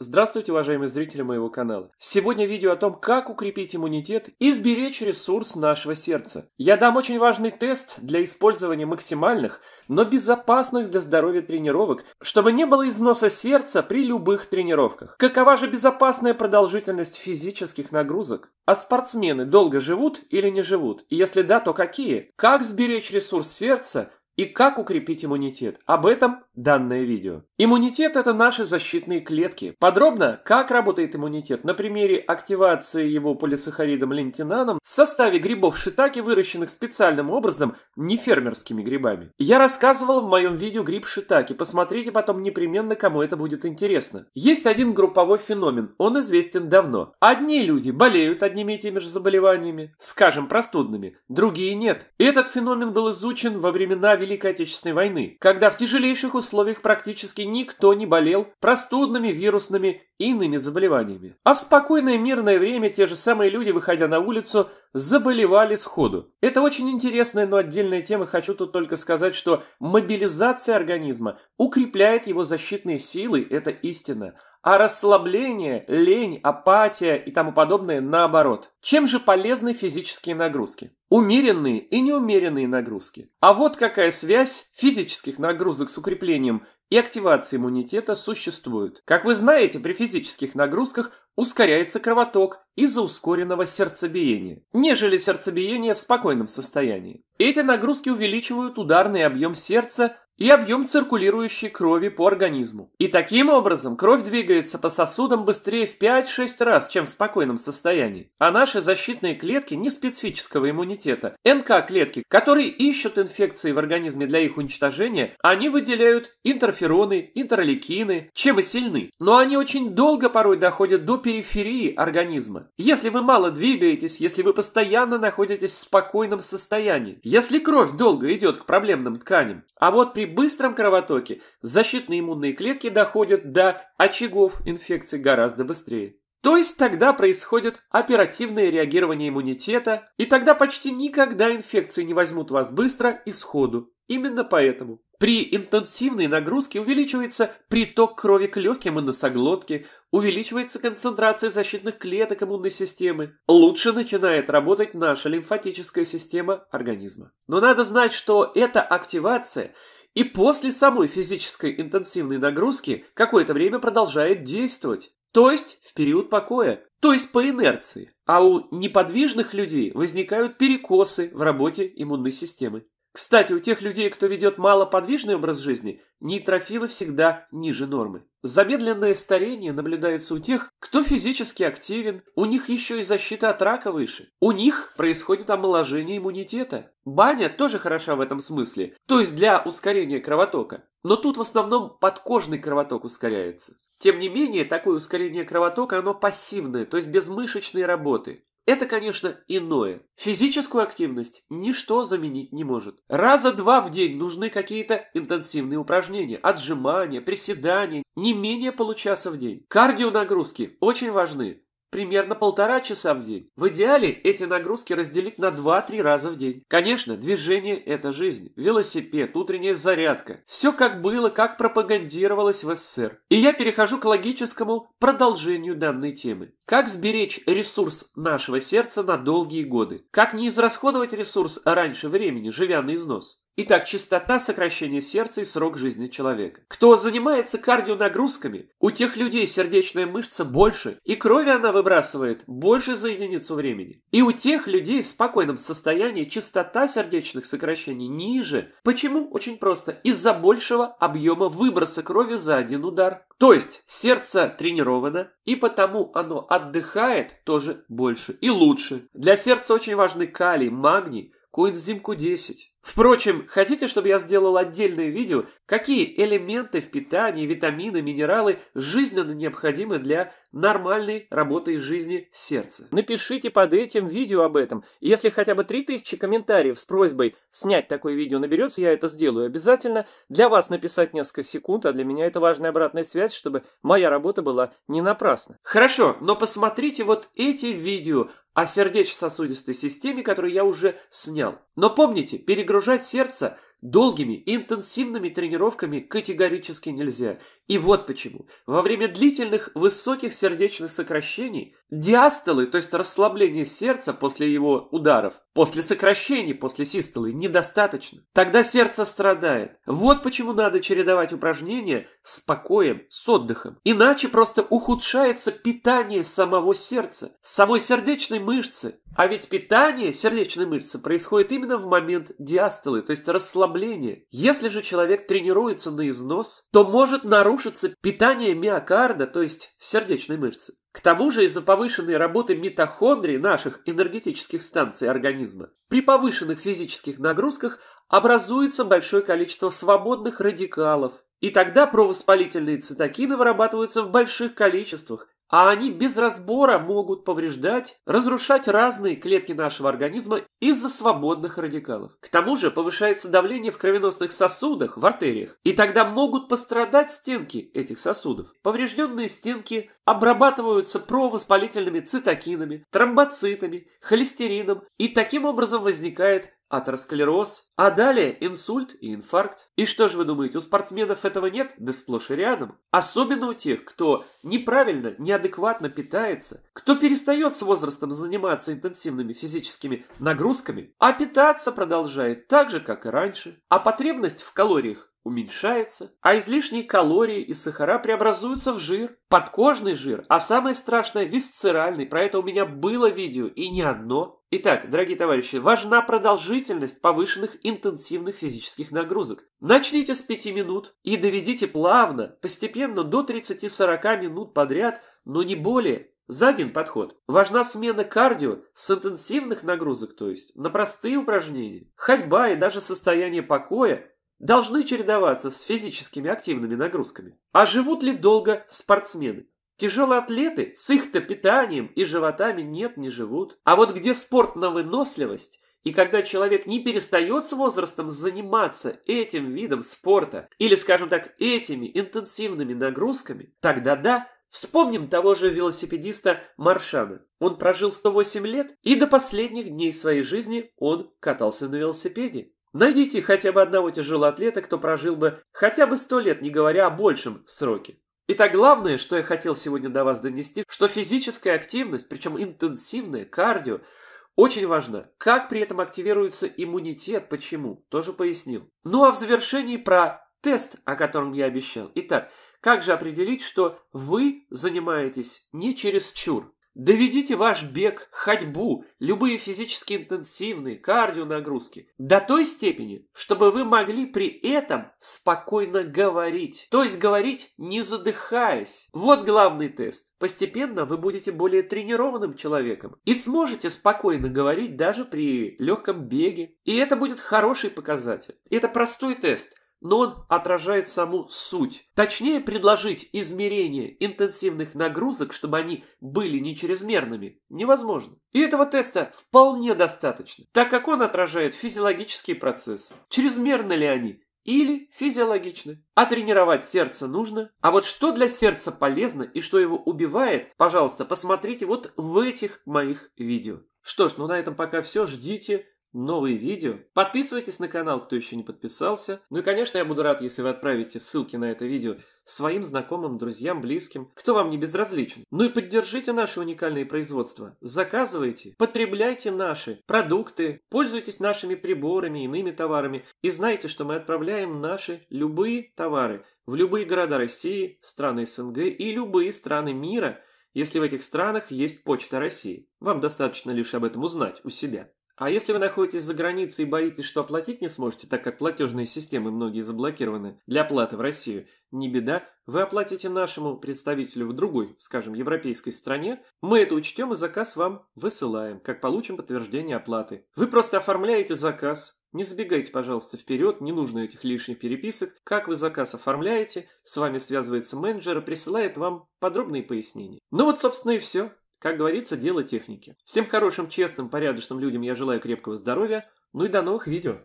Здравствуйте, уважаемые зрители моего канала. Сегодня видео о том, как укрепить иммунитет и сберечь ресурс нашего сердца. Я дам очень важный тест для использования максимальных, но безопасных для здоровья тренировок, чтобы не было износа сердца при любых тренировках. Какова же безопасная продолжительность физических нагрузок? А спортсмены долго живут или не живут? если да, то какие? Как сберечь ресурс сердца и как укрепить иммунитет. Об этом данное видео. Иммунитет – это наши защитные клетки. Подробно, как работает иммунитет на примере активации его полисахаридом лентинаном составе грибов шитаки, выращенных специальным образом, не фермерскими грибами. Я рассказывал в моем видео гриб шитаки, посмотрите потом непременно, кому это будет интересно. Есть один групповой феномен, он известен давно. Одни люди болеют одними и теми же заболеваниями, скажем, простудными, другие нет. Этот феномен был изучен во времена Великой Отечественной войны, когда в тяжелейших условиях практически никто не болел простудными, вирусными и иными заболеваниями. А в спокойное мирное время те же самые люди, выходя на улицу, заболевали сходу. Это очень интересная, но отдельная тема. Хочу тут только сказать, что мобилизация организма укрепляет его защитные силы, это истина. А расслабление, лень, апатия и тому подобное наоборот. Чем же полезны физические нагрузки? Умеренные и неумеренные нагрузки. А вот какая связь физических нагрузок с укреплением и активация иммунитета существуют. Как вы знаете, при физических нагрузках ускоряется кровоток из-за ускоренного сердцебиения, нежели сердцебиение в спокойном состоянии. Эти нагрузки увеличивают ударный объем сердца и объем циркулирующей крови по организму. И таким образом кровь двигается по сосудам быстрее в 5-6 раз, чем в спокойном состоянии. А наши защитные клетки не специфического иммунитета, НК-клетки, которые ищут инфекции в организме для их уничтожения, они выделяют интерфероны, интерлейкины, чем и сильны. Но они очень долго порой доходят до периферии организма. Если вы мало двигаетесь, если вы постоянно находитесь в спокойном состоянии, если кровь долго идет к проблемным тканям, а вот при быстром кровотоке защитные иммунные клетки доходят до очагов инфекции гораздо быстрее. То есть тогда происходит оперативное реагирование иммунитета, и тогда почти никогда инфекции не возьмут вас быстро и сходу. Именно поэтому при интенсивной нагрузке увеличивается приток крови к легким и носоглотке, увеличивается концентрация защитных клеток иммунной системы, лучше начинает работать наша лимфатическая система организма. Но надо знать, что эта активация – и после самой физической интенсивной нагрузки какое-то время продолжает действовать, то есть в период покоя, то есть по инерции. А у неподвижных людей возникают перекосы в работе иммунной системы. Кстати, у тех людей, кто ведет малоподвижный образ жизни, нейтрофилы всегда ниже нормы. Замедленное старение наблюдается у тех, кто физически активен, у них еще и защита от рака выше. У них происходит омоложение иммунитета. Баня тоже хороша в этом смысле, то есть для ускорения кровотока. Но тут в основном подкожный кровоток ускоряется. Тем не менее, такое ускорение кровотока, оно пассивное, то есть без мышечной работы. Это, конечно, иное. Физическую активность ничто заменить не может. Раза два в день нужны какие-то интенсивные упражнения, отжимания, приседания, не менее получаса в день. Кардионагрузки очень важны. Примерно полтора часа в день. В идеале эти нагрузки разделить на 2-3 раза в день. Конечно, движение – это жизнь. Велосипед, утренняя зарядка. Все как было, как пропагандировалось в СССР. И я перехожу к логическому продолжению данной темы. Как сберечь ресурс нашего сердца на долгие годы? Как не израсходовать ресурс раньше времени, живя на износ? Итак, частота сокращения сердца и срок жизни человека. Кто занимается кардионагрузками, у тех людей сердечная мышца больше, и крови она выбрасывает больше за единицу времени. И у тех людей в спокойном состоянии частота сердечных сокращений ниже. Почему? Очень просто. Из-за большего объема выброса крови за один удар. То есть, сердце тренировано, и потому оно отдыхает тоже больше и лучше. Для сердца очень важны калий, магний, Куинзимку 10. Впрочем, хотите, чтобы я сделал отдельное видео, какие элементы в питании, витамины, минералы жизненно необходимы для нормальной работы и жизни сердца? Напишите под этим видео об этом. Если хотя бы 3000 комментариев с просьбой снять такое видео наберется, я это сделаю обязательно. Для вас написать несколько секунд, а для меня это важная обратная связь, чтобы моя работа была не напрасна. Хорошо, но посмотрите вот эти видео о сердечно-сосудистой системе, которую я уже снял. Но помните, перегружать сердце долгими интенсивными тренировками категорически нельзя. И вот почему. Во время длительных высоких сердечных сокращений диастолы, то есть расслабление сердца после его ударов, После сокращений, после систолы недостаточно. Тогда сердце страдает. Вот почему надо чередовать упражнения с покоем, с отдыхом. Иначе просто ухудшается питание самого сердца, самой сердечной мышцы. А ведь питание сердечной мышцы происходит именно в момент диастолы, то есть расслабления. Если же человек тренируется на износ, то может нарушиться питание миокарда, то есть сердечной мышцы. К тому же из-за повышенной работы митохондрий наших энергетических станций организма при повышенных физических нагрузках образуется большое количество свободных радикалов, и тогда провоспалительные цитокины вырабатываются в больших количествах а они без разбора могут повреждать, разрушать разные клетки нашего организма из-за свободных радикалов. К тому же повышается давление в кровеносных сосудах, в артериях, и тогда могут пострадать стенки этих сосудов. Поврежденные стенки обрабатываются провоспалительными цитокинами, тромбоцитами, холестерином, и таким образом возникает атеросклероз, а далее инсульт и инфаркт. И что же вы думаете, у спортсменов этого нет? Да сплошь и рядом. Особенно у тех, кто неправильно, неадекватно питается, кто перестает с возрастом заниматься интенсивными физическими нагрузками, а питаться продолжает так же, как и раньше. А потребность в калориях уменьшается, а излишние калории и сахара преобразуются в жир, подкожный жир, а самое страшное – висцеральный. Про это у меня было видео и не одно. Итак, дорогие товарищи, важна продолжительность повышенных интенсивных физических нагрузок. Начните с 5 минут и доведите плавно, постепенно до 30-40 минут подряд, но не более. За один подход важна смена кардио с интенсивных нагрузок, то есть на простые упражнения. Ходьба и даже состояние покоя должны чередоваться с физическими активными нагрузками. А живут ли долго спортсмены? Тяжелоатлеты с их-то питанием и животами нет, не живут. А вот где спорт на выносливость, и когда человек не перестает с возрастом заниматься этим видом спорта, или, скажем так, этими интенсивными нагрузками, тогда да, Вспомним того же велосипедиста Маршана. Он прожил 108 лет, и до последних дней своей жизни он катался на велосипеде. Найдите хотя бы одного тяжелоатлета, кто прожил бы хотя бы 100 лет, не говоря о большем сроке. Итак, главное, что я хотел сегодня до вас донести, что физическая активность, причем интенсивная, кардио, очень важна. Как при этом активируется иммунитет, почему, тоже пояснил. Ну а в завершении про тест, о котором я обещал. Итак, как же определить, что вы занимаетесь не через чур? Доведите ваш бег, ходьбу, любые физически интенсивные, кардионагрузки до той степени, чтобы вы могли при этом спокойно говорить. То есть говорить не задыхаясь. Вот главный тест. Постепенно вы будете более тренированным человеком и сможете спокойно говорить даже при легком беге. И это будет хороший показатель. Это простой тест – но он отражает саму суть. Точнее, предложить измерение интенсивных нагрузок, чтобы они были не чрезмерными, невозможно. И этого теста вполне достаточно, так как он отражает физиологический процесс. Чрезмерны ли они или физиологичны. А тренировать сердце нужно. А вот что для сердца полезно и что его убивает, пожалуйста, посмотрите вот в этих моих видео. Что ж, ну на этом пока все. Ждите новые видео. Подписывайтесь на канал, кто еще не подписался. Ну и, конечно, я буду рад, если вы отправите ссылки на это видео своим знакомым, друзьям, близким, кто вам не безразличен. Ну и поддержите наши уникальные производства. Заказывайте, потребляйте наши продукты, пользуйтесь нашими приборами, иными товарами. И знайте, что мы отправляем наши любые товары в любые города России, страны СНГ и любые страны мира, если в этих странах есть почта России. Вам достаточно лишь об этом узнать у себя. А если вы находитесь за границей и боитесь, что оплатить не сможете, так как платежные системы многие заблокированы для оплаты в Россию, не беда, вы оплатите нашему представителю в другой, скажем, европейской стране, мы это учтем и заказ вам высылаем, как получим подтверждение оплаты. Вы просто оформляете заказ, не забегайте, пожалуйста, вперед, не нужно этих лишних переписок. Как вы заказ оформляете, с вами связывается менеджер и присылает вам подробные пояснения. Ну вот, собственно, и все. Как говорится, дело техники. Всем хорошим, честным, порядочным людям я желаю крепкого здоровья. Ну и до новых видео.